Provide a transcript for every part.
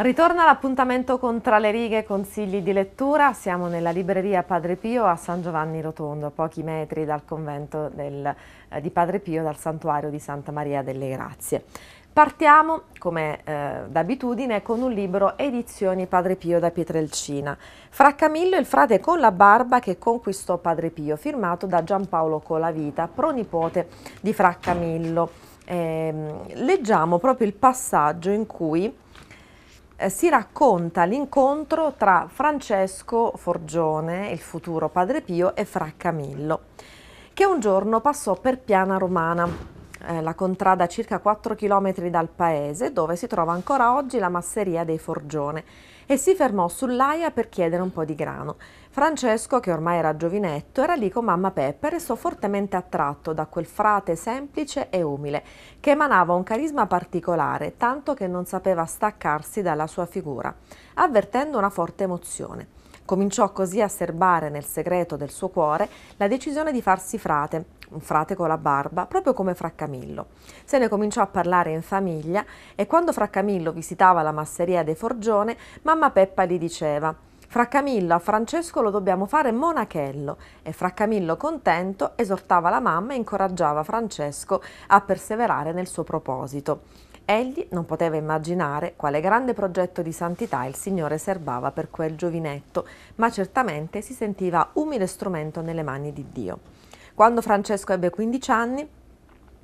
Ritorna l'appuntamento con Tra le righe, consigli di lettura. Siamo nella libreria Padre Pio a San Giovanni Rotondo, a pochi metri dal convento del, eh, di Padre Pio, dal santuario di Santa Maria delle Grazie. Partiamo, come eh, d'abitudine, con un libro Edizioni Padre Pio da Pietrelcina. Fra Camillo il frate con la barba che conquistò Padre Pio, firmato da Giampaolo Colavita, pronipote di Fra Camillo. Eh, leggiamo proprio il passaggio in cui eh, si racconta l'incontro tra Francesco Forgione, il futuro padre Pio, e Fra Camillo, che un giorno passò per Piana Romana, eh, la contrada circa 4 km dal paese, dove si trova ancora oggi la masseria dei Forgione, e si fermò sull'aia per chiedere un po' di grano. Francesco, che ormai era giovinetto, era lì con mamma Peppa e restò fortemente attratto da quel frate semplice e umile, che emanava un carisma particolare, tanto che non sapeva staccarsi dalla sua figura, avvertendo una forte emozione. Cominciò così a serbare nel segreto del suo cuore la decisione di farsi frate un frate con la barba, proprio come Camillo. Se ne cominciò a parlare in famiglia e quando Camillo visitava la masseria dei Forgione, mamma Peppa gli diceva Camillo, a Francesco lo dobbiamo fare monachello e Camillo contento esortava la mamma e incoraggiava Francesco a perseverare nel suo proposito. Egli non poteva immaginare quale grande progetto di santità il Signore serbava per quel giovinetto, ma certamente si sentiva umile strumento nelle mani di Dio. Quando Francesco ebbe 15 anni,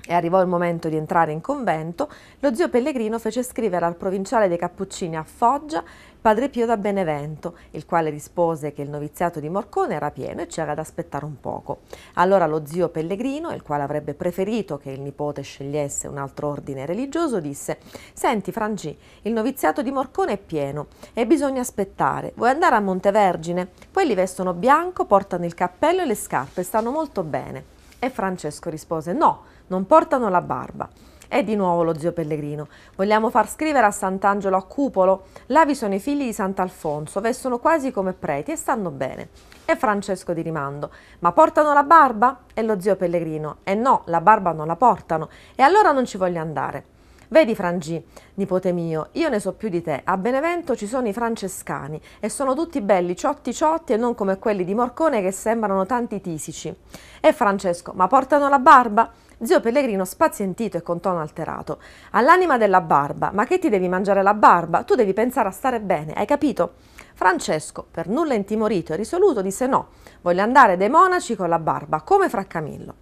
e arrivò il momento di entrare in convento, lo zio Pellegrino fece scrivere al provinciale dei Cappuccini a Foggia Padre Pio da Benevento, il quale rispose che il noviziato di Morcone era pieno e c'era da aspettare un poco. Allora lo zio Pellegrino, il quale avrebbe preferito che il nipote scegliesse un altro ordine religioso, disse «Senti Frangì, il noviziato di Morcone è pieno e bisogna aspettare. Vuoi andare a Montevergine? Poi li vestono bianco, portano il cappello e le scarpe e stanno molto bene». E Francesco rispose no, non portano la barba. E di nuovo lo zio Pellegrino. Vogliamo far scrivere a Sant'Angelo a Cupolo? Là vi sono i figli di Sant'Alfonso, vestono quasi come preti e stanno bene. E Francesco di rimando. Ma portano la barba? E lo zio Pellegrino. E eh no, la barba non la portano. E allora non ci voglio andare. Vedi Frangì, nipote mio, io ne so più di te. A Benevento ci sono i francescani e sono tutti belli ciotti ciotti e non come quelli di Morcone che sembrano tanti tisici. E Francesco, ma portano la barba? Zio Pellegrino spazientito e con tono alterato. All'anima della barba, ma che ti devi mangiare la barba? Tu devi pensare a stare bene, hai capito? Francesco, per nulla intimorito e risoluto, disse no, voglio andare dai monaci con la barba, come fra Camillo.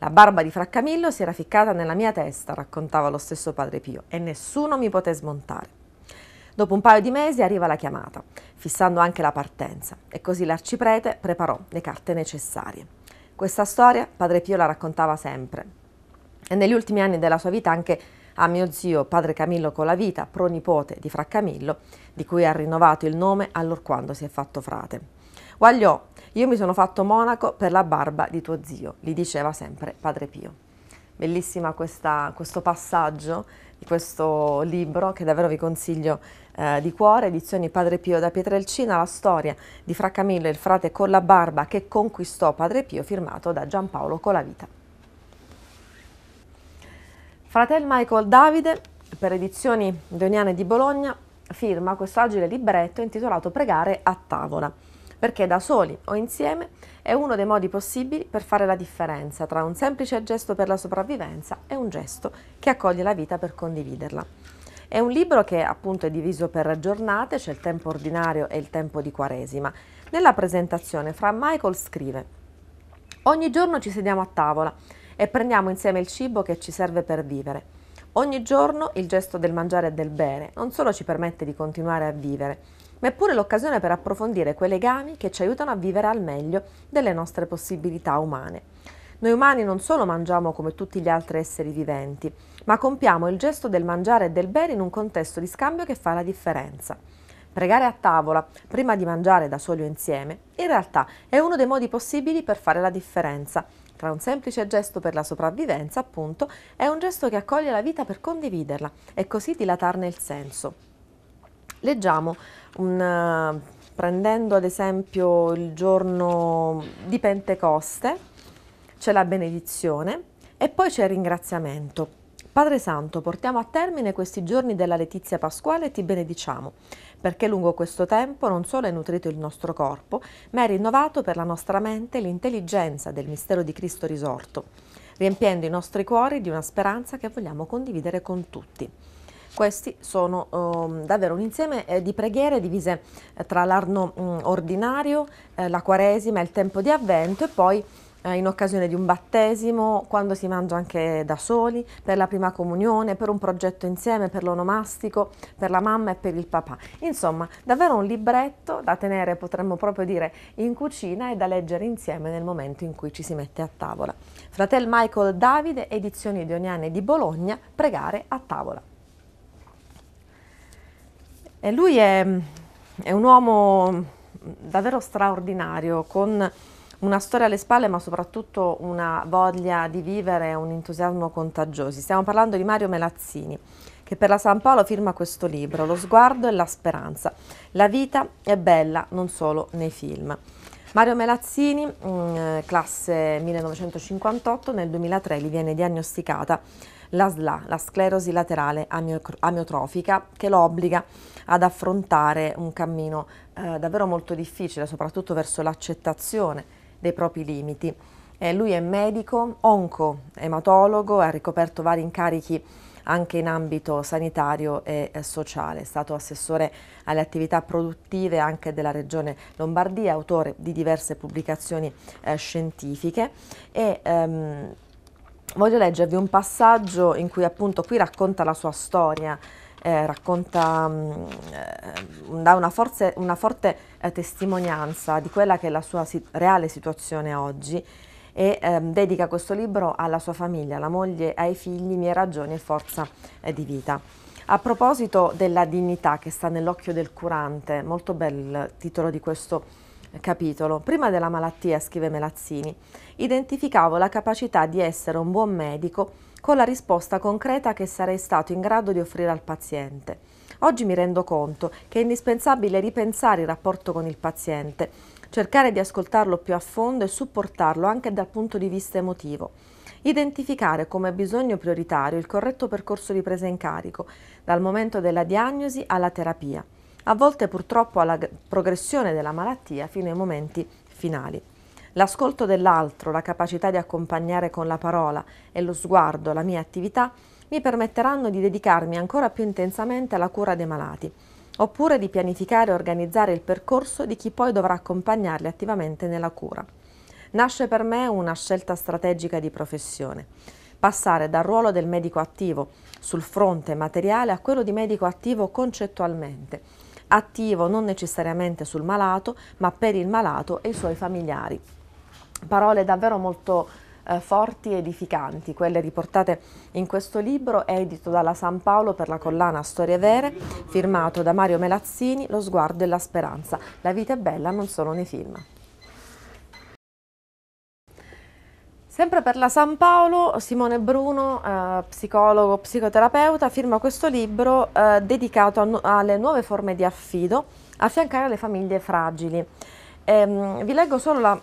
La barba di Fraccamillo si era ficcata nella mia testa, raccontava lo stesso padre Pio, e nessuno mi poté smontare. Dopo un paio di mesi arriva la chiamata, fissando anche la partenza, e così l'arciprete preparò le carte necessarie. Questa storia padre Pio la raccontava sempre, e negli ultimi anni della sua vita anche a mio zio, padre Camillo Colavita, pronipote di Camillo, di cui ha rinnovato il nome allorquando si è fatto frate. Guagliò, io mi sono fatto monaco per la barba di tuo zio, gli diceva sempre Padre Pio. Bellissima questa, questo passaggio di questo libro che davvero vi consiglio eh, di cuore, edizioni Padre Pio da Pietrelcina, la storia di Fra Camillo il frate con la barba che conquistò Padre Pio, firmato da Giampaolo Colavita. Fratel Michael Davide, per edizioni Deoniane di Bologna, firma questo agile libretto intitolato Pregare a tavola perché da soli o insieme è uno dei modi possibili per fare la differenza tra un semplice gesto per la sopravvivenza e un gesto che accoglie la vita per condividerla. È un libro che appunto è diviso per giornate, c'è cioè il tempo ordinario e il tempo di Quaresima. Nella presentazione fra Michael scrive Ogni giorno ci sediamo a tavola e prendiamo insieme il cibo che ci serve per vivere. Ogni giorno il gesto del mangiare e del bere non solo ci permette di continuare a vivere, ma è pure l'occasione per approfondire quei legami che ci aiutano a vivere al meglio delle nostre possibilità umane. Noi umani non solo mangiamo come tutti gli altri esseri viventi, ma compiamo il gesto del mangiare e del bere in un contesto di scambio che fa la differenza. Pregare a tavola prima di mangiare da soli o insieme, in realtà è uno dei modi possibili per fare la differenza tra un semplice gesto per la sopravvivenza, appunto, e un gesto che accoglie la vita per condividerla e così dilatarne il senso. Leggiamo un, eh, prendendo ad esempio il giorno di Pentecoste, c'è la benedizione e poi c'è il ringraziamento. Padre Santo, portiamo a termine questi giorni della letizia pasquale e ti benediciamo, perché lungo questo tempo non solo hai nutrito il nostro corpo, ma hai rinnovato per la nostra mente l'intelligenza del mistero di Cristo risorto, riempiendo i nostri cuori di una speranza che vogliamo condividere con tutti. Questi sono um, davvero un insieme eh, di preghiere divise eh, tra l'arno mm, ordinario, eh, la quaresima, il tempo di avvento e poi eh, in occasione di un battesimo, quando si mangia anche da soli, per la prima comunione, per un progetto insieme, per l'onomastico, per la mamma e per il papà. Insomma, davvero un libretto da tenere, potremmo proprio dire, in cucina e da leggere insieme nel momento in cui ci si mette a tavola. Fratel Michael Davide, Edizioni Dioniane di Bologna, Pregare a tavola. E lui è, è un uomo davvero straordinario, con una storia alle spalle ma soprattutto una voglia di vivere e un entusiasmo contagiosi. Stiamo parlando di Mario Melazzini che per la San Paolo firma questo libro, Lo sguardo e la speranza. La vita è bella non solo nei film. Mario Melazzini, mm, eh, classe 1958, nel 2003 gli viene diagnosticata la SLA, la sclerosi laterale amiotrofica, che lo obbliga ad affrontare un cammino eh, davvero molto difficile, soprattutto verso l'accettazione dei propri limiti. Eh, lui è medico, onco-ematologo, ha ricoperto vari incarichi anche in ambito sanitario e sociale. È stato assessore alle attività produttive anche della Regione Lombardia, autore di diverse pubblicazioni eh, scientifiche e ehm, voglio leggervi un passaggio in cui appunto qui racconta la sua storia, eh, racconta, mh, mm, eh, dà una, forze, una forte eh, testimonianza di quella che è la sua si reale situazione oggi e ehm, dedica questo libro alla sua famiglia, alla moglie, ai figli, mie ragioni e forza eh, di vita. A proposito della dignità che sta nell'occhio del curante, molto bel titolo di questo libro, capitolo. Prima della malattia, scrive Melazzini, identificavo la capacità di essere un buon medico con la risposta concreta che sarei stato in grado di offrire al paziente. Oggi mi rendo conto che è indispensabile ripensare il rapporto con il paziente, cercare di ascoltarlo più a fondo e supportarlo anche dal punto di vista emotivo. Identificare come bisogno prioritario il corretto percorso di presa in carico, dal momento della diagnosi alla terapia a volte purtroppo alla progressione della malattia fino ai momenti finali. L'ascolto dell'altro, la capacità di accompagnare con la parola e lo sguardo la mia attività mi permetteranno di dedicarmi ancora più intensamente alla cura dei malati, oppure di pianificare e organizzare il percorso di chi poi dovrà accompagnarli attivamente nella cura. Nasce per me una scelta strategica di professione. Passare dal ruolo del medico attivo sul fronte materiale a quello di medico attivo concettualmente, attivo non necessariamente sul malato, ma per il malato e i suoi familiari. Parole davvero molto eh, forti e edificanti, quelle riportate in questo libro edito dalla San Paolo per la collana Storie Vere, firmato da Mario Melazzini, Lo sguardo e la speranza. La vita è bella non solo nei film. Sempre per la San Paolo, Simone Bruno, eh, psicologo, psicoterapeuta, firma questo libro eh, dedicato nu alle nuove forme di affido affiancare le famiglie fragili. Ehm, vi leggo solo la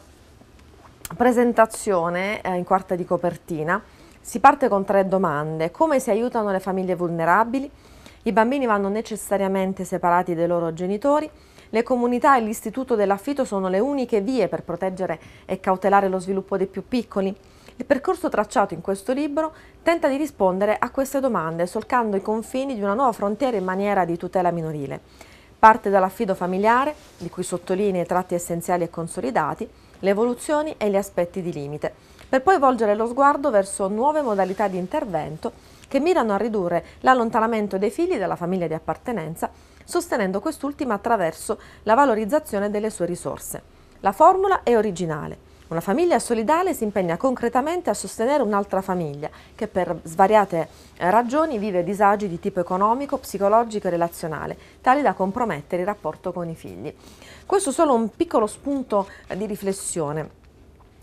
presentazione eh, in quarta di copertina. Si parte con tre domande. Come si aiutano le famiglie vulnerabili? I bambini vanno necessariamente separati dai loro genitori. Le comunità e l'istituto dell'affitto sono le uniche vie per proteggere e cautelare lo sviluppo dei più piccoli. Il percorso tracciato in questo libro tenta di rispondere a queste domande, solcando i confini di una nuova frontiera in maniera di tutela minorile. Parte dall'affido familiare, di cui sottolinea i tratti essenziali e consolidati, le evoluzioni e gli aspetti di limite, per poi volgere lo sguardo verso nuove modalità di intervento che mirano a ridurre l'allontanamento dei figli dalla famiglia di appartenenza, sostenendo quest'ultima attraverso la valorizzazione delle sue risorse. La formula è originale una famiglia solidale si impegna concretamente a sostenere un'altra famiglia che per svariate eh, ragioni vive disagi di tipo economico, psicologico e relazionale, tali da compromettere il rapporto con i figli. Questo è solo un piccolo spunto eh, di riflessione.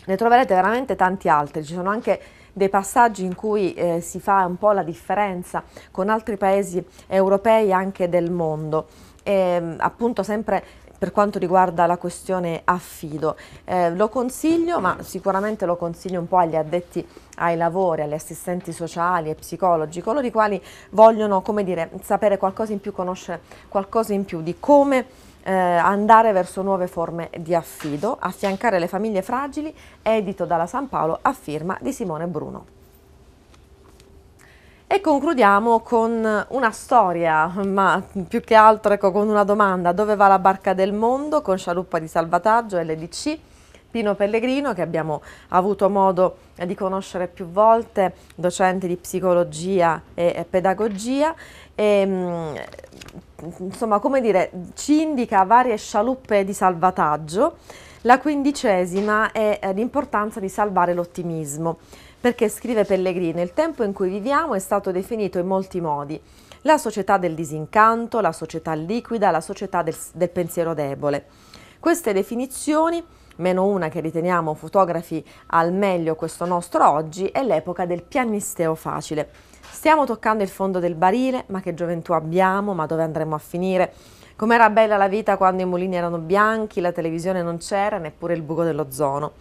Ne troverete veramente tanti altri, ci sono anche dei passaggi in cui eh, si fa un po' la differenza con altri paesi europei e anche del mondo. E, ehm, appunto sempre per quanto riguarda la questione affido. Eh, lo consiglio, ma sicuramente lo consiglio un po' agli addetti ai lavori, agli assistenti sociali e psicologi, coloro i quali vogliono, come dire, sapere qualcosa in più, conoscere qualcosa in più di come eh, andare verso nuove forme di affido, affiancare le famiglie fragili, edito dalla San Paolo a firma di Simone Bruno. E concludiamo con una storia, ma più che altro ecco, con una domanda. Dove va la barca del mondo con scialuppa di salvataggio LDC? Pino Pellegrino, che abbiamo avuto modo di conoscere più volte, docente di psicologia e, pedagogia, e, ehm, insomma, come dire, ci indica varie scialuppe di salvataggio. La quindicesima è eh, l'importanza di salvare l'ottimismo. Perché scrive Pellegrino, il tempo in cui viviamo è stato definito in molti modi. La società del disincanto, la società liquida, la società del, del pensiero debole. Queste definizioni meno una che riteniamo fotografi al meglio questo nostro oggi, è l'epoca del pianisteo facile. Stiamo toccando il fondo del barile, ma che gioventù abbiamo, ma dove andremo a finire? Com'era bella la vita quando i mulini erano bianchi, la televisione non c'era, neppure il buco dell'ozono.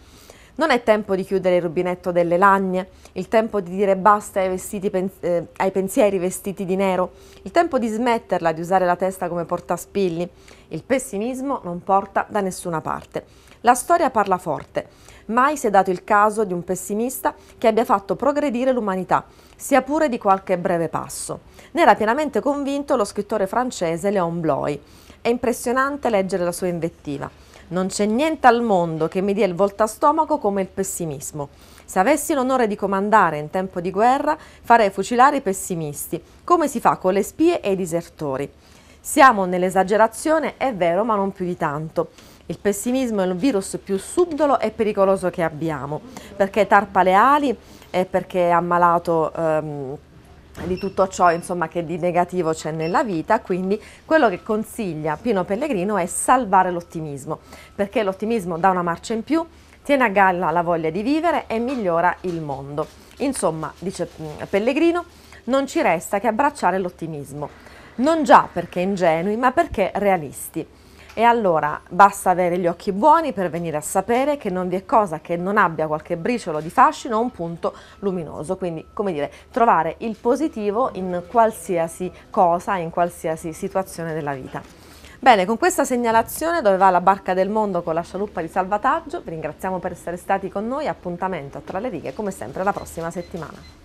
Non è tempo di chiudere il rubinetto delle lagne, il tempo di dire basta ai, vestiti, eh, ai pensieri vestiti di nero, il tempo di smetterla di usare la testa come portaspilli. Il pessimismo non porta da nessuna parte. La storia parla forte. Mai si è dato il caso di un pessimista che abbia fatto progredire l'umanità, sia pure di qualche breve passo. Ne era pienamente convinto lo scrittore francese Léon Bloy. È impressionante leggere la sua invettiva. Non c'è niente al mondo che mi dia il voltastomaco come il pessimismo. Se avessi l'onore di comandare in tempo di guerra, farei fucilare i pessimisti, come si fa con le spie e i disertori. Siamo nell'esagerazione, è vero, ma non più di tanto. Il pessimismo è il virus più subdolo e pericoloso che abbiamo, perché tarpa le ali e perché è ammalato... Ehm, di tutto ciò insomma, che di negativo c'è nella vita, quindi quello che consiglia Pino Pellegrino è salvare l'ottimismo, perché l'ottimismo dà una marcia in più, tiene a galla la voglia di vivere e migliora il mondo. Insomma, dice mm, Pellegrino, non ci resta che abbracciare l'ottimismo, non già perché ingenui, ma perché realisti. E allora basta avere gli occhi buoni per venire a sapere che non vi è cosa che non abbia qualche briciolo di fascino o un punto luminoso. Quindi, come dire, trovare il positivo in qualsiasi cosa, in qualsiasi situazione della vita. Bene, con questa segnalazione dove va la barca del mondo con la scialuppa di salvataggio, vi ringraziamo per essere stati con noi, appuntamento a Tra le righe come sempre la prossima settimana.